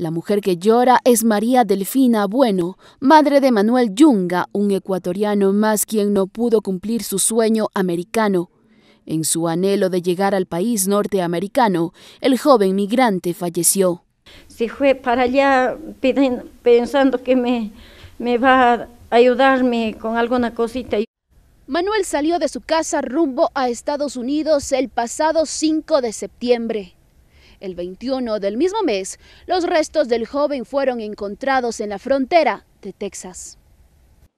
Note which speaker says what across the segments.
Speaker 1: La mujer que llora es María Delfina Bueno, madre de Manuel Yunga, un ecuatoriano más quien no pudo cumplir su sueño americano. En su anhelo de llegar al país norteamericano, el joven migrante falleció. Se fue para allá pensando que me, va a ayudarme con alguna cosita. Manuel salió de su casa rumbo a Estados Unidos el pasado 5 de septiembre. El 21 del mismo mes, los restos del joven fueron encontrados en la frontera de Texas.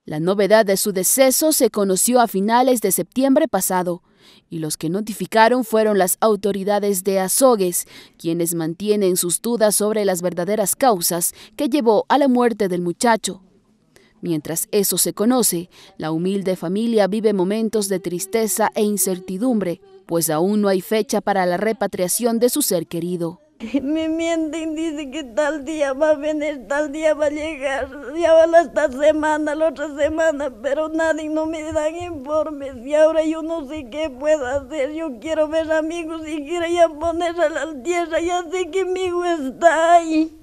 Speaker 1: La novedad de su deceso se conoció a finales de septiembre pasado, y los que notificaron fueron las autoridades de Azogues, quienes mantienen sus dudas sobre las verdaderas causas que llevó a la muerte del muchacho. Mientras eso se conoce, la humilde familia vive momentos de tristeza e incertidumbre, pues aún no hay fecha para la repatriación de su ser querido.
Speaker 2: Me mienten, dicen que tal día va a venir, tal día va a llegar, ya va esta semana, la otra semana, pero nadie no me dan informes y ahora yo no sé qué puedo hacer, yo quiero ver amigos y quiero ya poner a la
Speaker 1: tierra, ya sé que mi hijo está ahí.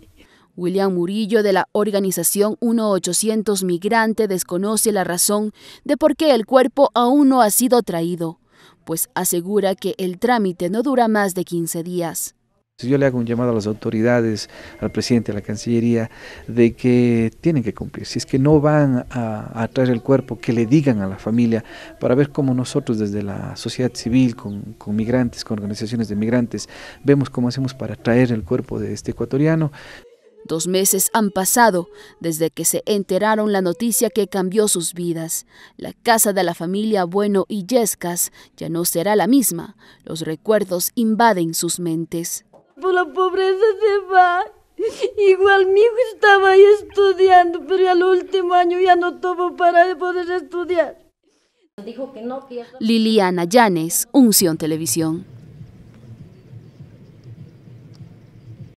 Speaker 1: William Murillo de la organización 1800 Migrante desconoce la razón de por qué el cuerpo aún no ha sido traído, pues asegura que el trámite no dura más de 15 días.
Speaker 3: Yo le hago un llamado a las autoridades, al presidente, a la Cancillería, de que tienen que cumplir. Si es que no van a, traer el cuerpo, que le digan a la familia para ver cómo nosotros desde la sociedad civil, con, con migrantes, con organizaciones de migrantes, vemos cómo hacemos para traer el cuerpo de este ecuatoriano.
Speaker 1: Dos meses han pasado desde que se enteraron la noticia que cambió sus vidas? La casa de la familia Bueno y Yescas ya no será la misma. Los recuerdos invaden sus mentes.
Speaker 2: Por la pobreza se va. Igual mi hijo estaba ahí estudiando, pero al último año ya no tuvo para poder estudiar. Dijo
Speaker 1: Liliana Llanes, Unción Televisión.